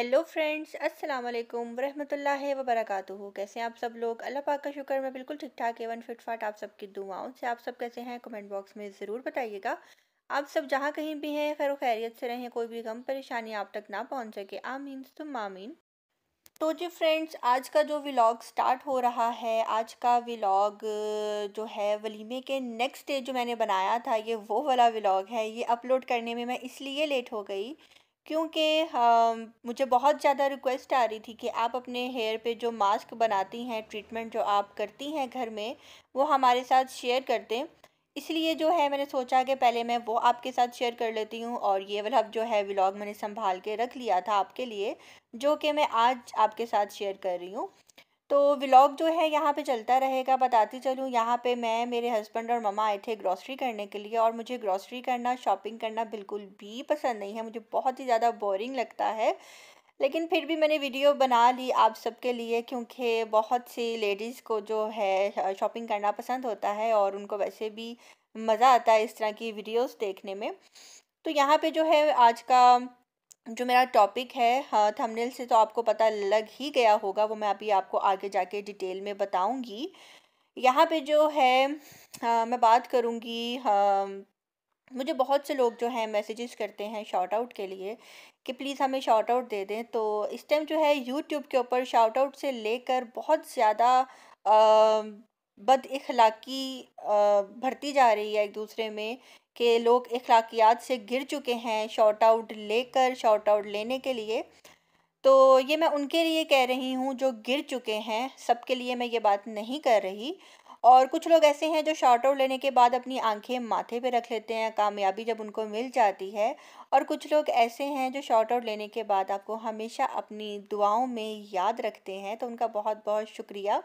Hello friends अस्सलाम वालेकुम रहमतुल्लाह व कैसे हैं आप सब लोग अल्लाह पाक का शुक्र मैं बिल्कुल ठीक ठाक एवन फाट आप सबकी दुआओं से आप सब कैसे हैं कमेंट बॉक्स में ज़रूर बताइएगा आप सब जहाँ कहीं भी हैं खैर खैरियत से रहें कोई भी गम परेशानी आप तक ना पहुँच सके आमीन तुम आमीन तो जी फ्रेंड्स आज का जो व्लॉग स्टार्ट हो रहा है आज का व्लॉग जो है वलीमे के नेक्स्ट डे जो मैंने बनाया था ये वो वाला व्लॉग है ये अपलोड करने में मैं इसलिए लेट हो गई क्योंकि हाँ, मुझे बहुत ज़्यादा रिक्वेस्ट आ रही थी कि आप अपने हेयर पे जो मास्क बनाती हैं ट्रीटमेंट जो आप करती हैं घर में वो हमारे साथ शेयर कर दें इसलिए जो है मैंने सोचा कि पहले मैं वो आपके साथ शेयर कर लेती हूँ और ये वाला जो है व्लॉग मैंने संभाल के रख लिया था आपके लिए जो कि मैं आज आपके साथ शेयर कर रही हूँ तो व्लॉग जो है यहाँ पे चलता रहेगा बताती चलूँ यहाँ पे मैं मेरे हस्बैंड और मम्मा आए थे ग्रॉसरी करने के लिए और मुझे ग्रॉसरी करना शॉपिंग करना बिल्कुल भी पसंद नहीं है मुझे बहुत ही ज़्यादा बोरिंग लगता है लेकिन फिर भी मैंने वीडियो बना ली आप सबके लिए क्योंकि बहुत सी लेडीज़ को जो है शॉपिंग करना पसंद होता है और उनको वैसे भी मज़ा आता है इस तरह की वीडियोस देखने में तो यहाँ पे जो है आज का जो मेरा टॉपिक है थंबनेल हाँ, से तो आपको पता लग ही गया होगा वो मैं अभी आपको आगे जाके डिटेल में बताऊंगी यहाँ पे जो है आ, हाँ, मैं बात करूँगी हाँ, मुझे बहुत से लोग जो हैं मैसेजेस करते हैं शॉर्ट आउट के लिए कि प्लीज़ हमें शॉर्ट आउट दे दें तो इस टाइम जो है यूट्यूब के ऊपर शॉर्ट आउट से लेकर बहुत ज़्यादा बद अखलाक़ी भरती जा रही है एक दूसरे में के लोग अखलाकियात से गिर चुके हैं शॉर्ट आउट लेकर शॉर्ट आउट लेने के लिए तो ये मैं उनके लिए कह रही हूँ जो गिर चुके हैं सबके लिए मैं ये बात नहीं कर रही और कुछ लोग ऐसे हैं जो शॉर्ट आउट लेने के बाद अपनी आंखें माथे पे रख लेते हैं कामयाबी जब उनको मिल जाती है और कुछ लोग ऐसे हैं जो शॉर्ट आउट लेने के बाद आपको हमेशा अपनी दुआओं में याद रखते हैं तो उनका बहुत बहुत शुक्रिया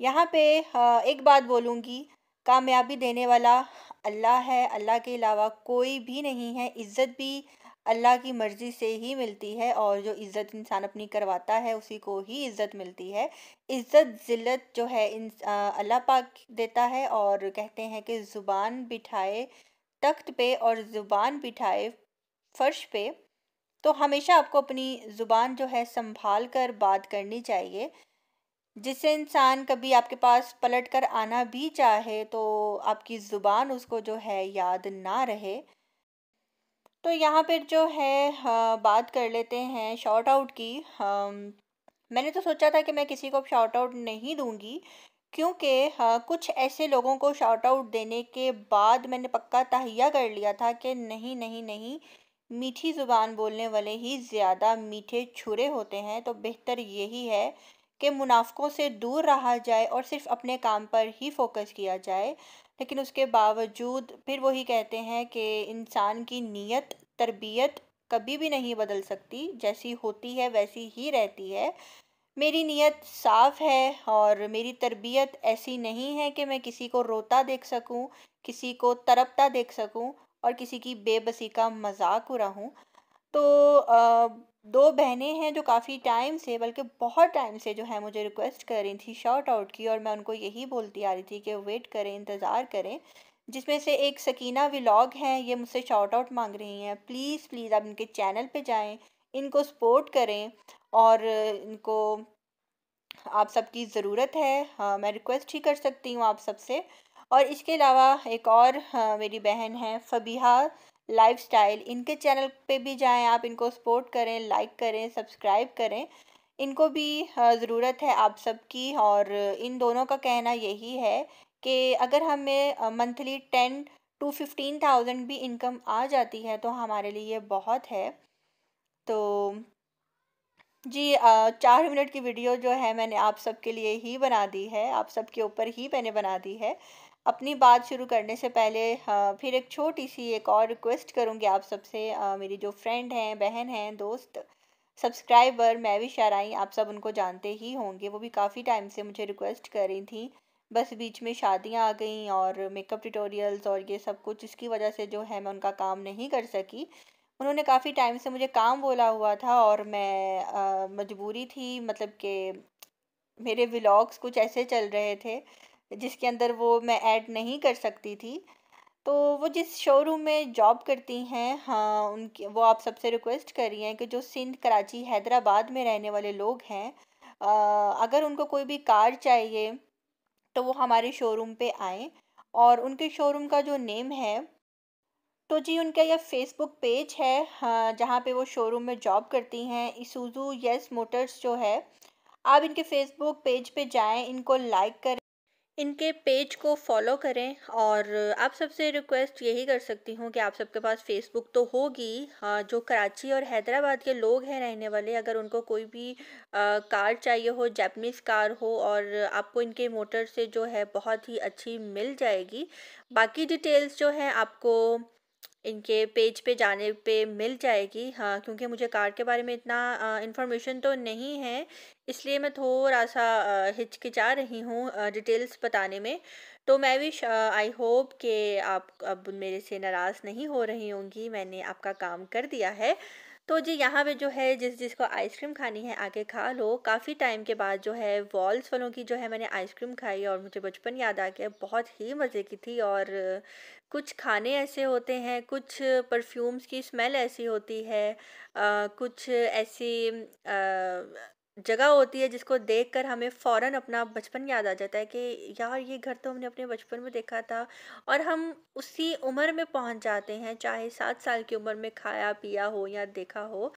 यहाँ पे हाँ, एक बात बोलूँगी कामयाबी देने वाला अल्लाह है अल्लाह के अलावा कोई भी नहीं है इज़्ज़त भी अल्लाह की मर्ज़ी से ही मिलती है और जो इज़्ज़त इंसान अपनी करवाता है उसी को ही इज़्ज़त मिलती है इज़्ज़त ज़िल्लत जो है इन अल्लाह पाक देता है और कहते हैं कि ज़ुबान बिठाए तख्त पे और ज़ुबान बिठाए फ़र्श पे तो हमेशा आपको अपनी ज़ुबान जो है संभाल कर बात करनी चाहिए जिससे इंसान कभी आपके पास पलट कर आना भी चाहे तो आपकी ज़ुबान उसको जो है याद ना रहे तो यहाँ पर जो है बात कर लेते हैं शॉर्ट आउट की मैंने तो सोचा था कि मैं किसी को शॉर्ट आउट नहीं दूँगी क्योंकि कुछ ऐसे लोगों को शॉर्ट आउट देने के बाद मैंने पक्का तहिया कर लिया था कि नहीं नहीं नहीं मीठी ज़ुबान बोलने वाले ही ज़्यादा मीठे छुरे होते हैं तो बेहतर यही है के मुनाफ़ों से दूर रहा जाए और सिर्फ अपने काम पर ही फोकस किया जाए लेकिन उसके बावजूद फिर वही कहते हैं कि इंसान की नीयत तरबियत कभी भी नहीं बदल सकती जैसी होती है वैसी ही रहती है मेरी नीयत साफ़ है और मेरी तरबियत ऐसी नहीं है कि मैं किसी को रोता देख सकूं, किसी को तरपता देख सकूं और किसी की बेबसी का मजाक उड़ाऊँ तो आ, दो बहनें हैं जो काफ़ी टाइम से बल्कि बहुत टाइम से जो है मुझे रिक्वेस्ट कर रही थी शॉर्ट आउट की और मैं उनको यही बोलती आ रही थी कि वेट करें इंतज़ार करें जिसमें से एक सकीना व्लाग हैं ये मुझसे शॉर्ट आउट मांग रही हैं प्लीज़ प्लीज़ आप इनके चैनल पे जाएं इनको सपोर्ट करें और इनको आप सबकी ज़रूरत है हाँ मैं रिक्वेस्ट ही कर सकती हूँ आप सबसे और इसके अलावा एक और हाँ, मेरी बहन है फ़बीहा लाइफस्टाइल इनके चैनल पे भी जाएं आप इनको सपोर्ट करें लाइक करें सब्सक्राइब करें इनको भी ज़रूरत है आप सबकी और इन दोनों का कहना यही है कि अगर हमें monthly ten to fifteen thousand भी इनकम आ जाती है तो हमारे लिए ये बहुत है तो जी चार मिनट की वीडियो जो है मैंने आप सबके लिए ही बना दी है आप सबके ऊपर ही मैंने बना दी है अपनी बात शुरू करने से पहले हाँ, फिर एक छोटी सी एक और रिक्वेस्ट करूँगी आप सबसे हाँ, मेरी जो फ्रेंड हैं बहन हैं दोस्त सब्सक्राइबर मैं भी आरई आप सब उनको जानते ही होंगे वो भी काफ़ी टाइम से मुझे रिक्वेस्ट कर रही थी बस बीच में शादियां आ गई और मेकअप ट्यूटोरियल्स और ये सब कुछ इसकी वजह से जो है मैं उनका काम नहीं कर सकी उन्होंने काफ़ी टाइम से मुझे काम बोला हुआ था और मैं आ, हाँ, मजबूरी थी मतलब कि मेरे व्लॉग्स कुछ ऐसे चल रहे थे जिसके अंदर वो मैं ऐड नहीं कर सकती थी तो वो जिस शोरूम में जॉब करती हैं हाँ उनकी वो आप सबसे रिक्वेस्ट कर रही हैं कि जो सिंध कराची हैदराबाद में रहने वाले लोग हैं अगर उनको कोई भी कार चाहिए तो वो हमारे शोरूम पे आएँ और उनके शोरूम का जो नेम है तो जी उनका यह फेसबुक पेज है हाँ, जहाँ पे वो शोरूम में जॉब करती हैं इसूज़ू यस मोटर्स जो है आप इनके फेसबुक पेज पे जाएं इनको लाइक कर इनके पेज को फॉलो करें और आप सबसे रिक्वेस्ट यही कर सकती हूँ कि आप सबके पास फेसबुक तो होगी हाँ, जो कराची और हैदराबाद के लोग हैं रहने वाले अगर उनको कोई भी कार चाहिए हो जैपनीज़ कार हो और आपको इनके मोटर से जो है बहुत ही अच्छी मिल जाएगी बाकी डिटेल्स जो है आपको इनके पेज पे जाने पे मिल जाएगी हाँ क्योंकि मुझे कार्ड के बारे में इतना इन्फॉर्मेशन तो नहीं है इसलिए मैं थोड़ा सा हिचकिचा रही हूँ डिटेल्स बताने में तो मैं विश आई होप कि आप अब मेरे से नाराज़ नहीं हो रही होंगी मैंने आपका काम कर दिया है तो जी यहाँ पे जो है जिस जिसको आइसक्रीम खानी है आके खा लो काफ़ी टाइम के बाद जो है वॉल्स वालों की जो है मैंने आइसक्रीम खाई और मुझे बचपन याद आ गया बहुत ही मज़े की थी और कुछ खाने ऐसे होते हैं कुछ परफ्यूम्स की स्मेल ऐसी होती है आ, कुछ ऐसी आ, जगह होती है जिसको देखकर हमें फ़ौरन अपना बचपन याद आ जाता है कि यार ये घर तो हमने अपने बचपन में देखा था और हम उसी उम्र में पहुंच जाते हैं चाहे सात साल की उम्र में खाया पिया हो या देखा हो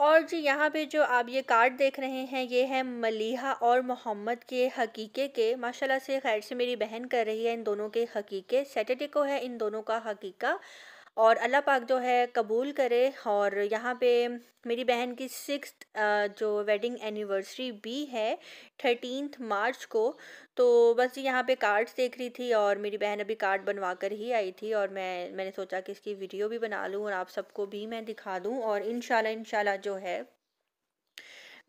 और जी यहाँ पे जो आप ये कार्ड देख रहे हैं ये है मलिहा और मोहम्मद के हकीके के माशाल्लाह से खैर से मेरी बहन कर रही है इन दोनों के हकीके सैटरडे को है इन दोनों का हकीका और अल्लाह पाक जो है कबूल करे और यहाँ पे मेरी बहन की सिक्स जो वेडिंग एनिवर्सरी भी है थर्टीन मार्च को तो बस यहाँ पे कार्ड्स देख रही थी और मेरी बहन अभी कार्ड बनवा कर ही आई थी और मैं मैंने सोचा कि इसकी वीडियो भी बना लूँ और आप सबको भी मैं दिखा दूँ और इन शाला जो है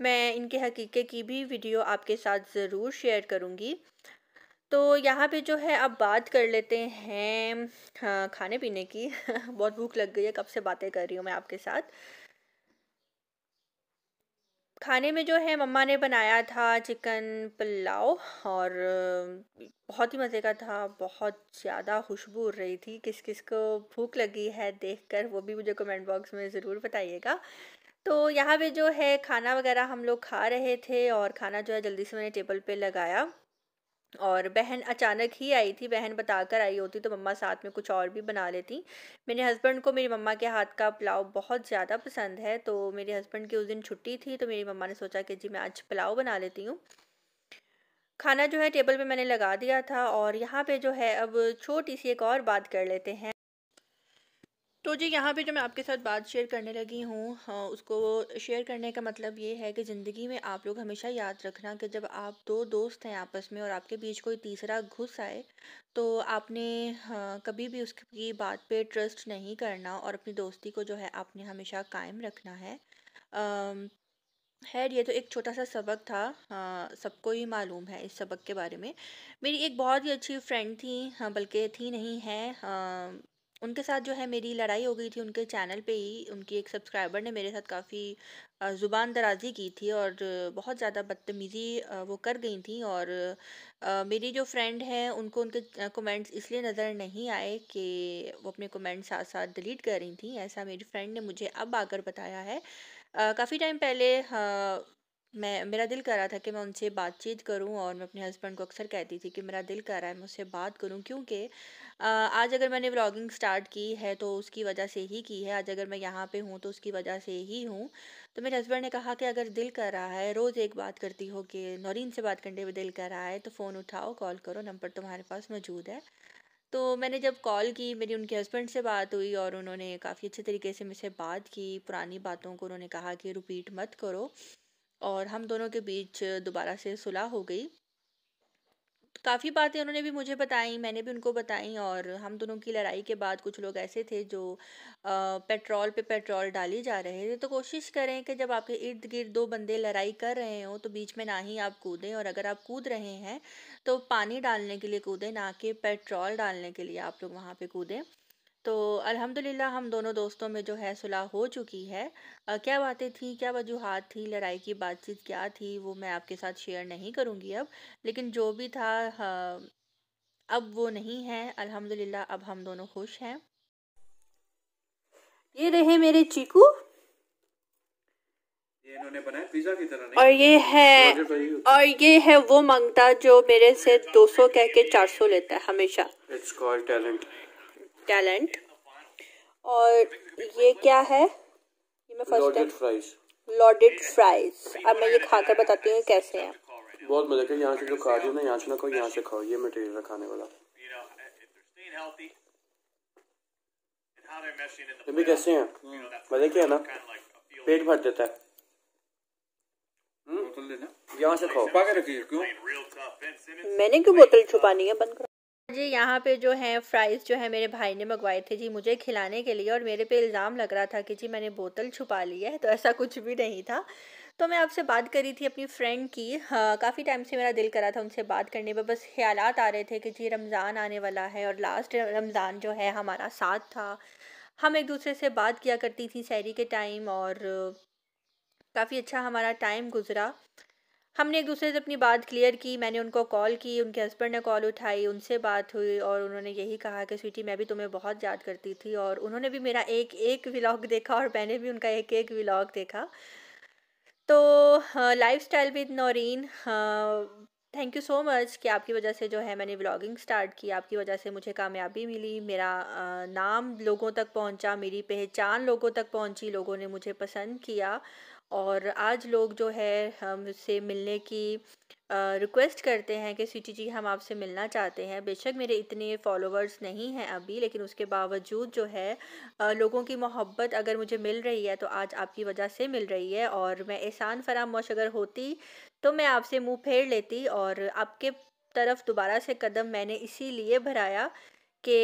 मैं इनके हकीके की भी वीडियो आपके साथ ज़रूर शेयर करूँगी तो यहाँ पे जो है अब बात कर लेते हैं हाँ, खाने पीने की बहुत भूख लग गई है कब से बातें कर रही हूँ मैं आपके साथ खाने में जो है मम्मा ने बनाया था चिकन पुलाव और बहुत ही मज़े का था बहुत ज़्यादा खुशबू उड़ रही थी किस किस को भूख लगी है देखकर वो भी मुझे कमेंट बॉक्स में ज़रूर बताइएगा तो यहाँ पे जो है खाना वगैरह हम लोग खा रहे थे और खाना जो है जल्दी से मैंने टेबल पे लगाया और बहन अचानक ही आई थी बहन बताकर आई होती तो मम्मा साथ में कुछ और भी बना लेती मेरे हस्बैंड को मेरी मम्मा के हाथ का पुलाव बहुत ज़्यादा पसंद है तो मेरे हस्बैंड की उस दिन छुट्टी थी तो मेरी मम्मा ने सोचा कि जी मैं आज पुलाव बना लेती हूँ खाना जो है टेबल पे मैंने लगा दिया था और यहाँ पे जो है अब छोटी सी एक और बात कर लेते हैं तो जी यहाँ पे जो मैं आपके साथ बात शेयर करने लगी हूँ हाँ, उसको शेयर करने का मतलब ये है कि ज़िंदगी में आप लोग हमेशा याद रखना कि जब आप दो दोस्त हैं आपस में और आपके बीच कोई तीसरा घुस आए तो आपने हाँ, कभी भी उसकी बात पे ट्रस्ट नहीं करना और अपनी दोस्ती को जो है आपने हमेशा कायम रखना है खैर ये तो एक छोटा सा सबक था हाँ, सबको ही मालूम है इस सबक के बारे में मेरी एक बहुत ही अच्छी फ्रेंड थी बल्कि थी नहीं है आ, उनके साथ जो है मेरी लड़ाई हो गई थी उनके चैनल पे ही उनकी एक सब्सक्राइबर ने मेरे साथ काफ़ी ज़ुबान दराजी की थी और बहुत ज़्यादा बदतमीज़ी वो कर गई थी और मेरी जो फ्रेंड हैं उनको उनके कमेंट्स इसलिए नज़र नहीं आए कि वो अपने कमेंट्स साथ साथ डिलीट कर रही थी ऐसा मेरी फ्रेंड ने मुझे अब आकर बताया है काफ़ी टाइम पहले मैं मेरा दिल कर रहा था कि मैं उनसे बातचीत करूं और मैं अपने हस्बैंड को अक्सर कहती थी कि मेरा दिल कर रहा है मैं उससे बात करूं क्योंकि आज अगर मैंने व्लॉगिंग स्टार्ट की है तो उसकी वजह से ही की है आज अगर मैं यहाँ पे हूँ तो उसकी वजह से ही हूँ तो मेरे हस्बैंड ने कहा कि अगर दिल कर रहा है रोज़ एक बात करती हो कि नौरीन से बात करने में दिल कर रहा है तो फ़ोन उठाओ कॉल करो नंबर तुम्हारे पास मौजूद है तो मैंने जब कॉल की मेरी उनके हस्बैंड से बात हुई और उन्होंने काफ़ी अच्छे तरीके से मुझसे बात की पुरानी बातों को उन्होंने कहा कि रिपीट मत करो और हम दोनों के बीच दोबारा से सुलह हो गई काफ़ी बातें उन्होंने भी मुझे बताई मैंने भी उनको बताई और हम दोनों की लड़ाई के बाद कुछ लोग ऐसे थे जो पेट्रोल पे पेट्रोल डाली जा रहे थे तो कोशिश करें कि जब आपके इर्द गिर्द दो बंदे लड़ाई कर रहे हो तो बीच में ना ही आप कूदें और अगर आप कूद रहे हैं तो पानी डालने के लिए कूदें ना कि पेट्रोल डालने के लिए आप लोग वहाँ पर कूदें तो अल्हम्दुलिल्लाह हम दोनों दोस्तों में जो है सुलह हो चुकी है आ, क्या बातें थी क्या वजूहत थी लड़ाई की बातचीत क्या थी वो मैं आपके साथ शेयर नहीं करूँगी अब लेकिन जो भी था आ, अब वो नहीं है अल्हम्दुलिल्लाह अब हम दोनों खुश हैं ये रहे मेरे चीकू की तरह और ये है और ये है वो मंगता जो मेरे से 200 कह के सौ लेता है हमेशा इट्स कॉल्ड टैलेंट टैलेंट और ये क्या है ये मैं first time fries loaded fries अब मैं ये खाकर बताती हूँ कैसे हैं बहुत मजा के यहाँ से जो खा रही हो ना यहाँ से ना खाओ यहाँ से खाओ ये मटेरियल खाने वाला ये भी कैसे हैं मजे के है ना पेट भर देता है हम्म? यहाँ से खाओ छुपा के क्यों मैंने क्यों बोतल छुपानी है बंद करो जी यहाँ पे जो है फ़्राइज़ जो है मेरे भाई ने मंगवाए थे जी मुझे खिलाने के लिए और मेरे पे इल्ज़ाम लग रहा था कि जी मैंने बोतल छुपा ली है तो ऐसा कुछ भी नहीं था तो मैं आपसे बात करी थी अपनी फ्रेंड की हाँ, काफ़ी टाइम से मेरा दिल करा था उनसे बात करने पर बस ख्याल आ रहे थे कि जी रमज़ान आने वाला है और लास्ट रमज़ान जो है हमारा साथ था हम एक दूसरे से बात किया करती थी सैरी के टाइम और काफ़ी अच्छा हमारा टाइम गुज़रा हमने एक दूसरे से अपनी बात क्लियर की मैंने उनको कॉल की उनके हस्बैंड ने कॉल उठाई उनसे बात हुई और उन्होंने यही कहा कि स्वीटी मैं भी तुम्हें बहुत याद करती थी और उन्होंने भी मेरा एक एक व्लॉग देखा और मैंने भी उनका एक एक व्लॉग देखा तो lifestyle with Naureen thank you so much कि आपकी वजह से जो है मैंने व्लॉगिंग स्टार्ट की आपकी वजह से मुझे कामयाबी मिली मेरा नाम लोगों तक पहुंचा मेरी पहचान लोगों तक पहुंची लोगों ने मुझे पसंद किया और आज लोग जो है हमसे मिलने की रिक्वेस्ट करते हैं कि स्वीटी जी हम आपसे मिलना चाहते हैं बेशक मेरे इतने फॉलोवर्स नहीं हैं अभी लेकिन उसके बावजूद जो है लोगों की मोहब्बत अगर मुझे मिल रही है तो आज आपकी वजह से मिल रही है और मैं एहसान फरामोश अगर होती तो मैं आपसे मुंह फेर लेती और आपके तरफ दोबारा से कदम मैंने इसी भराया कि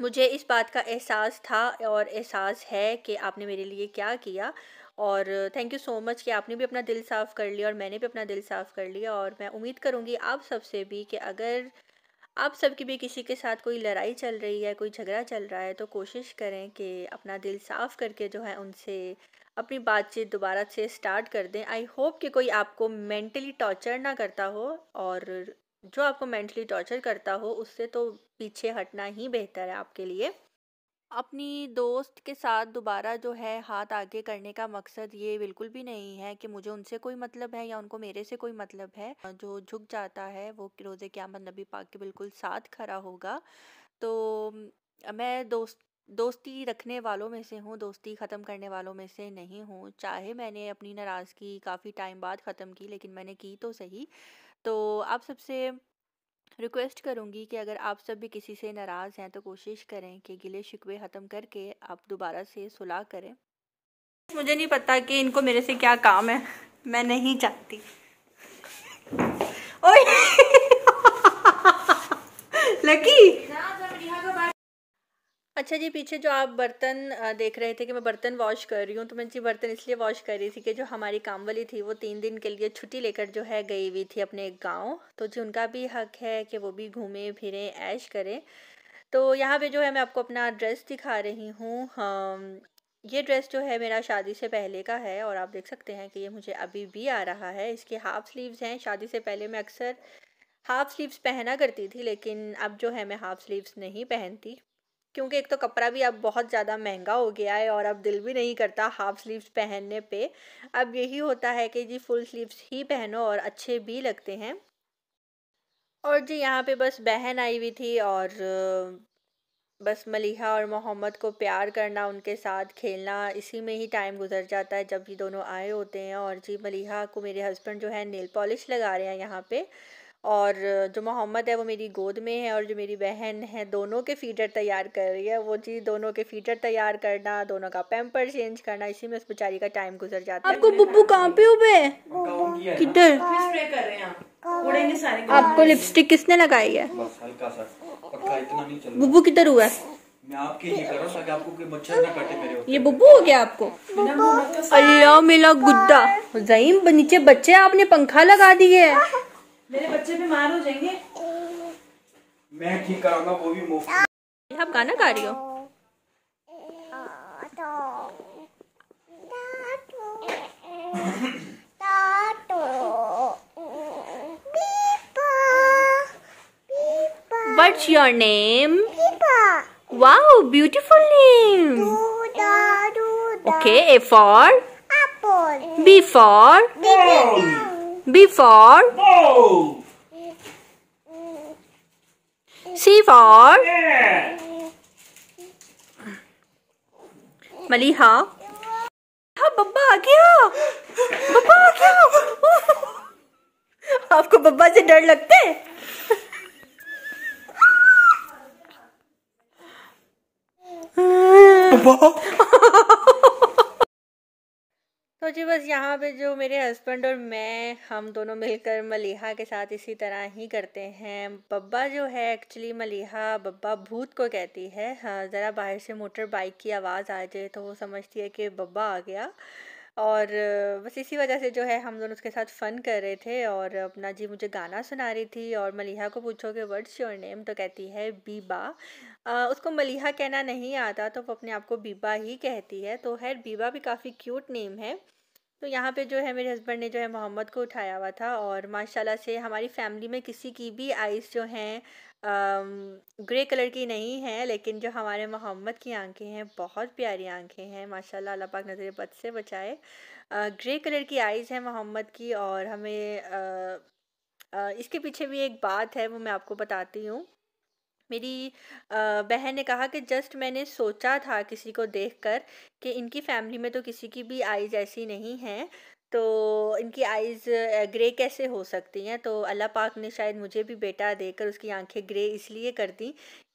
मुझे इस बात का एहसास था और एहसास है कि आपने मेरे लिए क्या किया और थैंक यू सो मच कि आपने भी अपना दिल साफ़ कर लिया और मैंने भी अपना दिल साफ़ कर लिया और मैं उम्मीद करूँगी आप सबसे भी कि अगर आप की भी किसी के साथ कोई लड़ाई चल रही है कोई झगड़ा चल रहा है तो कोशिश करें कि अपना दिल साफ़ करके जो है उनसे अपनी बातचीत दोबारा से स्टार्ट कर दें आई होप कि कोई आपको मेंटली टॉर्चर ना करता हो और जो आपको मेंटली टॉर्चर करता हो उससे तो पीछे हटना ही बेहतर है आपके लिए अपनी दोस्त के साथ दोबारा जो है हाथ आगे करने का मकसद ये बिल्कुल भी नहीं है कि मुझे उनसे कोई मतलब है या उनको मेरे से कोई मतलब है जो झुक जाता है वो रोज़े क्यामत मतलब नबी पाक के बिल्कुल साथ खड़ा होगा तो मैं दोस्त दोस्ती रखने वालों में से हूँ दोस्ती ख़त्म करने वालों में से नहीं हूँ चाहे मैंने अपनी नाराज़गी काफ़ी टाइम बाद ख़त्म की लेकिन मैंने की तो सही तो आप सबसे रिक्वेस्ट करूँगी कि अगर आप सब भी किसी से नाराज़ हैं तो कोशिश करें कि गिले शिकवे ख़त्म करके आप दोबारा से सुलह करें मुझे नहीं पता कि इनको मेरे से क्या काम है मैं नहीं चाहती अच्छा जी पीछे जो आप बर्तन देख रहे थे कि मैं बर्तन वॉश कर रही हूँ तो मैं जी बर्तन इसलिए वॉश कर रही थी कि जो हमारी काम वाली थी वो तीन दिन के लिए छुट्टी लेकर जो है गई हुई थी अपने गांव तो जी उनका भी हक है कि वो भी घूमें फिरें ऐश करें तो यहाँ पे जो है मैं आपको अपना ड्रेस दिखा रही हूँ ये ड्रेस जो है मेरा शादी से पहले का है और आप देख सकते हैं कि ये मुझे अभी भी आ रहा है इसके हाफ़ स्लीव्स हैं शादी से पहले मैं अक्सर हाफ़ स्लीव्स पहना करती थी लेकिन अब जो है मैं हाफ़ स्लीव्स नहीं पहनती क्योंकि एक तो कपड़ा भी अब बहुत ज़्यादा महंगा हो गया है और अब दिल भी नहीं करता हाफ स्लीव्स पहनने पे अब यही होता है कि जी फुल स्लीव्स ही पहनो और अच्छे भी लगते हैं और जी यहाँ पे बस बहन आई हुई थी और बस मलिहा और मोहम्मद को प्यार करना उनके साथ खेलना इसी में ही टाइम गुजर जाता है जब ये दोनों आए होते हैं और जी मलिहा को मेरे हस्बैंड जो है नेल पॉलिश लगा रहे हैं यहाँ पे और जो मोहम्मद है वो मेरी गोद में है और जो मेरी बहन है दोनों के फीडर तैयार कर रही है वो जी दोनों के फीडर तैयार करना दोनों का पैम्पर चेंज करना इसी में उस बेचारी का टाइम गुजर जाता आपको है आपको कहाँ पे हुए किधर आपको लिपस्टिक किसने लगाई है बुबू किधर हुआ मैं आपके आपको मेरे ये बुबू हो गया आपको अल्लाह मिला गुद्दा जहीम नीचे बच्चे आपने पंखा लगा दिए है मेरे बच्चे बीमार हो जाएंगे मैं ठीक कराऊंगा वो भी मुफ्त आप गाना गा रही हो What's your name? Pipa. Wow, beautiful name. Do, da, do, da. Okay, A for? Apple. B for? Baby. B for Ball. C for yeah. मलिहा हाँ बब्बा आ गया बब्बा आ गया आपको बब्बा से डर लगते है बब्बा जी बस यहाँ पे जो मेरे हस्बैंड और मैं हम दोनों मिलकर मलिहा के साथ इसी तरह ही करते हैं बब्बा जो है एक्चुअली मलिहा बब्बा भूत को कहती है हाँ ज़रा बाहर से मोटर बाइक की आवाज़ आ जाए तो वो समझती है कि बब्बा आ गया और बस इसी वजह से जो है हम दोनों उसके साथ फ़न कर रहे थे और अपना जी मुझे गाना सुना रही थी और मलिहा को पूछो कि वर्ड्स योर नेम तो कहती है बीबा आ, उसको मलिहा कहना नहीं आता तो वो अपने आप को बीबा ही कहती है तो खैर बीबा भी काफ़ी क्यूट नेम है तो यहाँ पे जो है मेरे हस्बैंड ने जो है मोहम्मद को उठाया हुआ था और माशाल्लाह से हमारी फैमिली में किसी की भी आइज़ जो हैं ग्रे कलर की नहीं है लेकिन जो हमारे मोहम्मद की आंखें हैं बहुत प्यारी आंखें हैं माशाल्लाह अल्लाह पाक नज़र बद से बचाए ग्रे कलर की आइज़ हैं मोहम्मद की और हमें आ, आ, इसके पीछे भी एक बात है वो मैं आपको बताती हूँ मेरी बहन ने कहा कि जस्ट मैंने सोचा था किसी को देखकर कि इनकी फैमिली में तो किसी की भी आइज़ ऐसी नहीं है तो इनकी आइज़ ग्रे कैसे हो सकती हैं तो अल्लाह पाक ने शायद मुझे भी बेटा देकर उसकी आंखें ग्रे इसलिए कर दी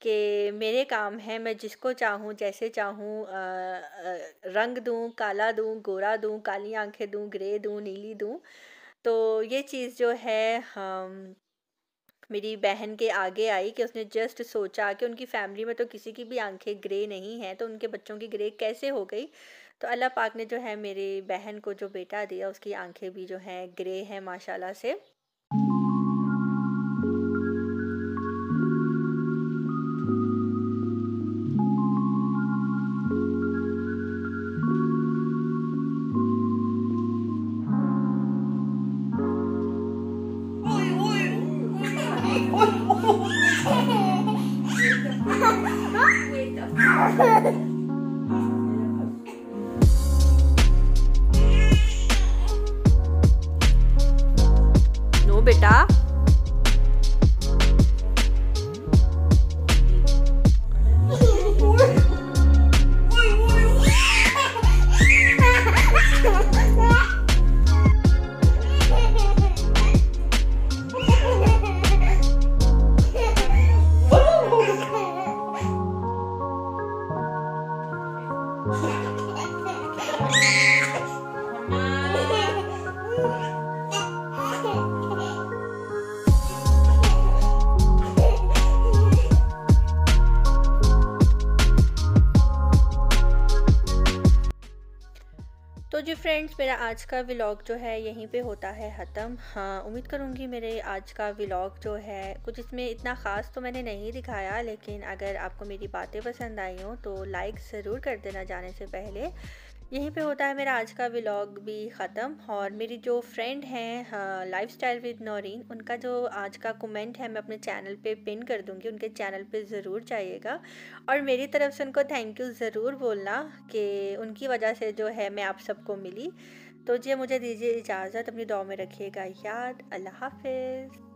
कि मेरे काम है मैं जिसको चाहूँ जैसे चाहूँ रंग दूँ काला दूँ गोरा दूँ काली आंखें दूँ ग्रे दूँ नीली दूँ तो ये चीज़ जो है हम मेरी बहन के आगे आई कि उसने जस्ट सोचा कि उनकी फ़ैमिली में तो किसी की भी आंखें ग्रे नहीं हैं तो उनके बच्चों की ग्रे कैसे हो गई तो अल्लाह पाक ने जो है मेरी बहन को जो बेटा दिया उसकी आंखें भी जो हैं ग्रे हैं माशाल्लाह से आज का व्लॉग जो है यहीं पे होता है ख़त्म हाँ उम्मीद करूँगी मेरे आज का व्लॉग जो है कुछ इसमें इतना ख़ास तो मैंने नहीं दिखाया लेकिन अगर आपको मेरी बातें पसंद आई हों तो लाइक ज़रूर कर देना जाने से पहले यहीं पे होता है मेरा आज का व्लॉग भी ख़त्म और मेरी जो फ्रेंड हैं लाइफ स्टाइल विद नौरीन उनका जो आज का कमेंट है मैं अपने चैनल पे पिन कर दूँगी उनके चैनल पे ज़रूर जाइएगा और मेरी तरफ से उनको थैंक यू ज़रूर बोलना कि उनकी वजह से जो है मैं आप सबको मिली तो जी मुझे दीजिए इजाज़त अपनी दुआ में रखिएगा याद अल्लाह हाफिज़